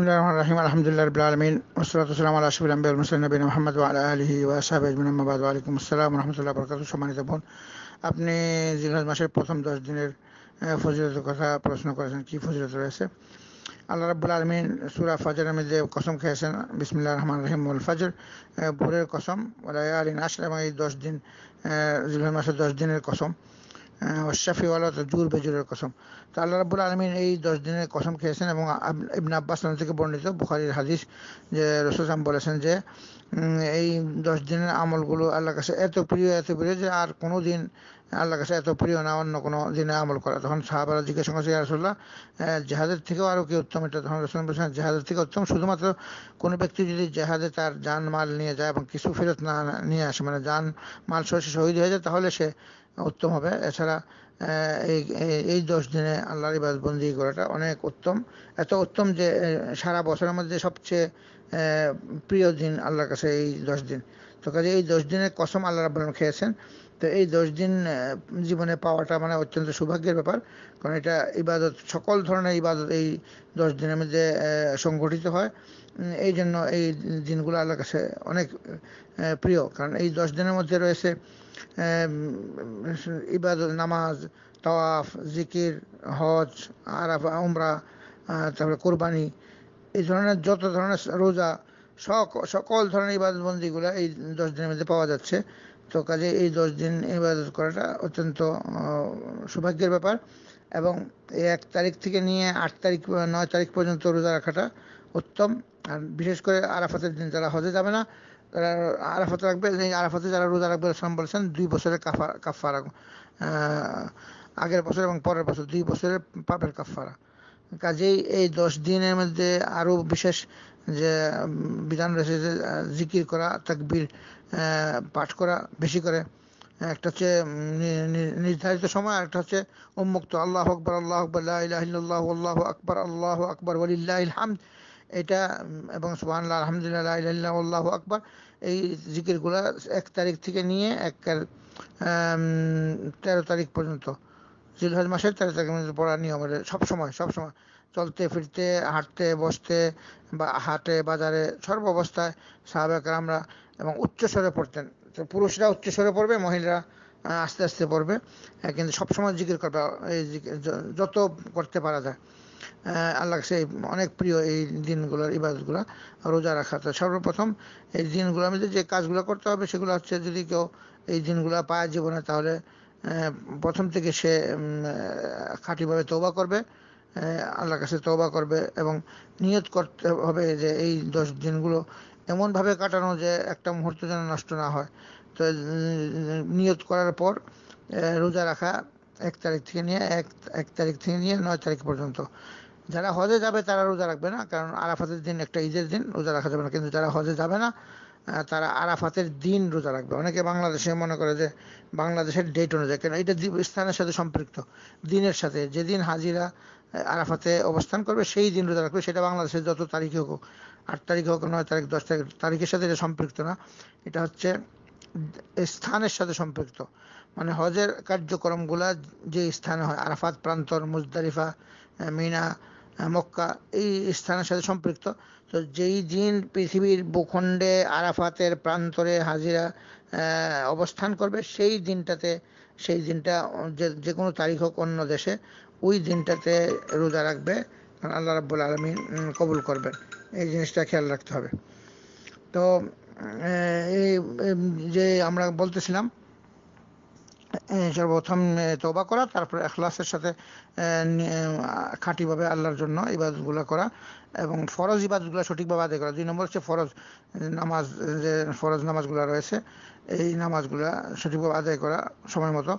আপনি জিহাজ মাসের প্রথম দশ দিনের ফজিলতের কথা প্রশ্ন করেছেন কি ফজিলত রয়েছে আল্লাহ রাবুল আলমিন সুরা ফজরের মধ্যে কসম খেয়েছেন বিসমিল্লা রহমান রহিম ফাজর ভোরের কসম আলী নাসর এই দশ দিন জিহাজ মাসের দশ দিনের কসম হ্যাঁ, ওশাফি ওয়ালা জুর বেজুরের কসম তো আল্লাহ রাবুল আলমিন এই দশ দিনের কসম খেয়েছেন এবং ইবনা আব্বাস থেকে বর্ণিত বুখারির হাদিস যে রসুলাম বলেছেন যে এই দশ দিনের আমলগুলো আল্লাহ কাছে এত প্রিয় এত প্রিয় যে আর কোনো দিন আল্লাহ কাছে এত প্রিয় না অন্য কোনো দিনে আমল করা তখন সাহাবারা জিজ্ঞাসা করছে রসুল্লাহ জেহাদের থেকেও আরও কি উত্তম এটা তখন রসুল বলছেন জেহাদের থেকে উত্তম শুধুমাত্র কোনো ব্যক্তি যদি জেহাদে তার যান মাল নিয়ে যায় এবং কিছু ফেরত না নিয়ে আসে মানে যান মাল সহ শহীদ হয়ে যায় তাহলে সে উত্তম হবে এছাড়া এই এই দশ দিনে আল্লাহর ইবাদবন্দি করাটা অনেক উত্তম এত উত্তম যে সারা বছরের মধ্যে সবচেয়ে প্রিয় দিন আল্লাহর কাছে এই দশ দিন তো কাজে এই দশ দিনের কসম আল্লাহ রাব্বুল খেয়েছেন তো এই দশ দিন জীবনে পাওয়াটা মানে অত্যন্ত সৌভাগ্যের ব্যাপার কারণ এটা ইবাদত সকল ধরনের ইবাদত এই দশ দিনের মধ্যে সংগঠিত হয় এই জন্য এই দিনগুলো আল্লাহর কাছে অনেক প্রিয় কারণ এই দশ দিনের মধ্যে রয়েছে ইবাদ নামাজ তওয়াফ জিকির হজ আরাফা উমরা তারপরে কোরবানি এই ধরনের যত ধরনের রোজা সক সকল ধরনের ইবাদতবন্দিগুলো এই দশ দিনের মধ্যে পাওয়া যাচ্ছে তো কাজে এই দশ দিন ইবাদত করাটা অত্যন্ত সৌভাগ্যের ব্যাপার এবং এক তারিখ থেকে নিয়ে আট তারিখ নয় তারিখ পর্যন্ত রোজা রাখাটা উত্তম আর বিশেষ করে আরাফাতের দিন যারা হজে যাবে না আরাফাতে রাখবে আরাফাতে যারা রোজা রাখবে সালাম বলেছেন দুই বছরের কাফা কাফারা আগের বছর এবং পরের বছর দুই বছরের পাপের কাফারা কাজেই এই দশ দিনের মধ্যে আরও বিশেষ যে বিধান রয়েছে যে জিকির করা তাকবির পাঠ করা বেশি করে একটা হচ্ছে নির্ধারিত সময় একটা হচ্ছে উন্মুক্ত আল্লাহ আকবর আল্লাহ আকবর আল্লাহ আকবর আল্লাহ আকবর আল্লাহ আকবর আলিল্লাহ হামদ এটা এবং সোহান আলহামদুলিল্লাহ ইল্লাহ আল্লাহ আকবর এই জিকিরগুলা এক তারিখ থেকে নিয়ে এক তেরো তারিখ পর্যন্ত জিলহজ মাসের তেরো তারিখ পর্যন্ত পড়া নিয়ম সব সময় চলতে ফিরতে হাঁটতে বসতে বা হাটে বাজারে সর্ব অবস্থায় আমরা এবং উচ্চস্বরে পড়তেন পুরুষরা উচ্চস্বরে পড়বে মহিলারা আস্তে আস্তে পড়বে কিন্তু সবসময় জিকির করবে এই যত করতে পারা যায় আল্লাহ কাছে অনেক প্রিয় এই দিনগুলোর ইবাদতগুলো রোজা তো সর্বপ্রথম এই দিনগুলো আমি যে কাজগুলো করতে হবে সেগুলো হচ্ছে যদি কেউ এই দিনগুলো পায় জীবনে তাহলে প্রথম থেকে সে খাঁটিভাবে তৌবা করবে আল্লাহর কাছে তৌবা করবে এবং নিয়ত করতে হবে যে এই দশ দিনগুলো এমনভাবে কাটানো যে একটা মুহূর্ত যেন নষ্ট না হয় তো নিয়ত করার পর রোজা রাখা এক তারিখ থেকে নিয়ে এক এক তারিখ থেকে নিয়ে নয় তারিখ পর্যন্ত যারা হজে যাবে তারা রোজা রাখবে না কারণ আরাফাতের দিন একটা ঈদের দিন রোজা রাখা যাবে না কিন্তু যারা হজে যাবে না তারা আরাফাতের দিন রোজা রাখবে অনেকে বাংলাদেশে মনে করে যে বাংলাদেশের ডেট অনুযায়ী কেন এটা স্থানের সাথে সম্পৃক্ত দিনের সাথে যেদিন হাজিরা আরাফাতে অবস্থান করবে সেই দিন রোজা রাখবে সেটা বাংলাদেশের যত তারিখে হোক আট তারিখ হোক নয় তারিখ দশ তারিখ তারিখের সাথে এটা সম্পৃক্ত না এটা হচ্ছে স্থানের সাথে সম্পৃক্ত মানে হজের কার্যক্রমগুলা যে স্থানে হয় আরাফাত প্রান্তর মুজদারিফা মিনা মক্কা এই স্থানের সাথে সম্পৃক্ত তো যেই দিন পৃথিবীর ভূখণ্ডে আরাফাতের প্রান্তরে হাজিরা অবস্থান করবে সেই দিনটাতে সেই দিনটা যে কোনো তারিখ হোক অন্য দেশে ওই দিনটাতে রোজা রাখবে কারণ আল্লাহ রাবুল আলমিন কবুল করবেন এই জিনিসটা খেয়াল রাখতে হবে তো যে আমরা বলতেছিলাম সর্বপ্রথম তবা করা তারপরে এখলাসের সাথে খাঁটিভাবে আল্লাহর জন্য ইবাদতগুলো করা এবং ফরজ ইবাদতগুলো সঠিকভাবে আদায় করা দুই নম্বর হচ্ছে ফরজ নামাজ যে ফরজ নামাজগুলো রয়েছে এই নামাজগুলো সঠিকভাবে আদায় করা সময় মতো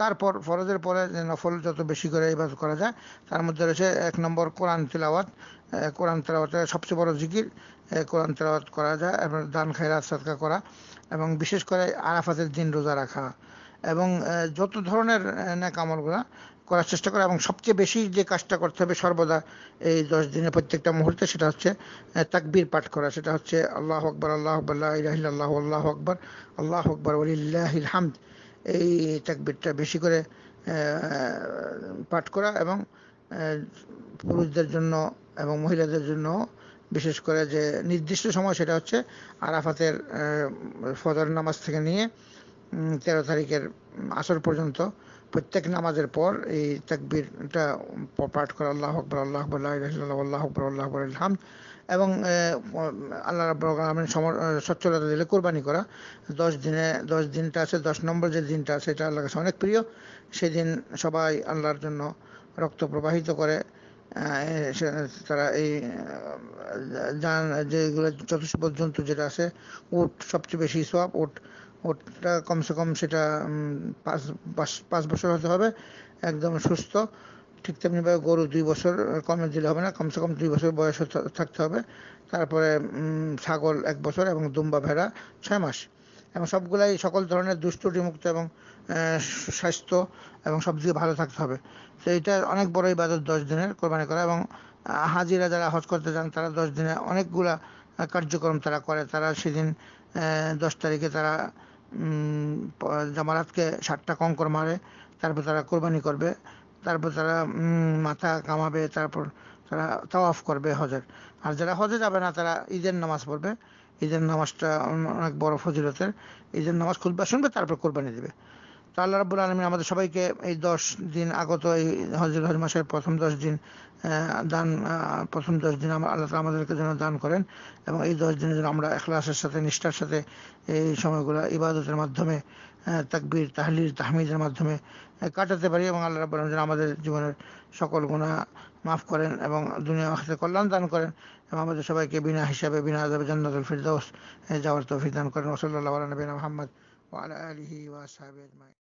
তারপর ফরজের পরে যে নফল যত বেশি করে ইবাদত করা যায় তার মধ্যে রয়েছে এক নম্বর কোরআন তিলাওয়াত কোরআন তেলাওয়াতের সবচেয়ে বড় জিকির কোরআন তেলাওয়াত করা যায় এবং দান খায়রাত সাদকা করা এবং বিশেষ করে আরাফাতের দিন রোজা রাখা এবং যত ধরনের ন্যাকামলগুলা করার চেষ্টা করা এবং সবচেয়ে বেশি যে কাজটা করতে হবে সর্বদা এই দশ দিনের প্রত্যেকটা মুহূর্তে সেটা হচ্ছে তাকবীর পাঠ করা সেটা হচ্ছে আল্লাহ আকবর আল্লাহ আকবর আল্লাহ আল্লাহ আকবর আল্লাহ আকবর আলিল্লাহিল হামদ এই তাকবীরটা বেশি করে পাঠ করা এবং পুরুষদের জন্য এবং মহিলাদের জন্য বিশেষ করে যে নির্দিষ্ট সময় সেটা হচ্ছে আরাফাতের ফজর নামাজ থেকে নিয়ে তেরো তারিখের আসর পর্যন্ত প্রত্যেক নামাজের পর এই তাকবীরটা পাঠ করা আল্লাহ আকবর আল্লাহ আকবর আল্লাহ আকবর আল্লাহ আকবর হাম এবং আল্লাহ রাব্বুল আলমিন সচ্ছলতা দিলে কোরবানি করা দশ দিনে দশ দিনটা আছে দশ নম্বর যে দিনটা আছে এটা আল্লাহ কাছে অনেক প্রিয় সেদিন সবাই আল্লাহর জন্য রক্ত প্রবাহিত করে তারা এই যান যেগুলো চতুষ্প জন্তু যেটা আছে ওট সবচেয়ে বেশি সোয়াব ওট ওটটা কমসে কম সেটা পাঁচ পাঁচ বছর হতে হবে একদম সুস্থ ঠিক তেমনিভাবে গরু দুই বছর কমে দিলে হবে না কমসে কম দুই বছর বয়স থাকতে হবে তারপরে ছাগল এক বছর এবং দুম্বা ভেড়া ছয় মাস এবং সবগুলাই সকল ধরনের মুক্ত এবং স্বাস্থ্য এবং সব দিকে ভালো থাকতে হবে তো এটা অনেক বড় ইবাদত দশ দিনের কোরবানি করা এবং হাজিরা যারা হজ করতে যান তারা দশ দিনে অনেকগুলা কার্যক্রম তারা করে তারা সেদিন দশ তারিখে তারা জামারাতকে সাতটা কঙ্কর মারে তারপর তারা কোরবানি করবে তারপর তারা মাথা কামাবে তারপর তারা তাওয়াফ করবে হজের আর যারা হজে যাবে না তারা ঈদের নামাজ পড়বে ঈদের নামাজটা অনেক বড় ফজিলতের ঈদের নামাজ খুলবে শুনবে তারপর কোরবানি দেবে তো আল্লাহ রাবুল আলমিন আমাদের সবাইকে এই দশ দিন আগত এই হজর হজ মাসের প্রথম দশ দিন দান প্রথম দশ দিন আমার আল্লাহ আমাদেরকে যেন দান করেন এবং এই দশ দিনের জন্য আমরা এখলাসের সাথে নিষ্ঠার সাথে এই সময়গুলো ইবাদতের মাধ্যমে তাকবির তাহলির তাহমিদের মাধ্যমে হ্যাঁ, কাটাতে পারি এবং আল্লাহ রাব্বুল আলামিন আমাদের জীবনের সকল গুণা মাফ করেন এবং দুনিয়া আখিরাতে কল্যাণ দান করেন এবং আমাদের সবাইকে বিনা হিসাবে বিনা আযাবে জান্নাতুল ফিরদাউস যাওয়ার তৌফিক দান করেন সাল্লাল্লাহু আলা নবীনা মোহাম্মদ ওয়া আলা আলিহি ওয়া সাহবিহি আজমাইন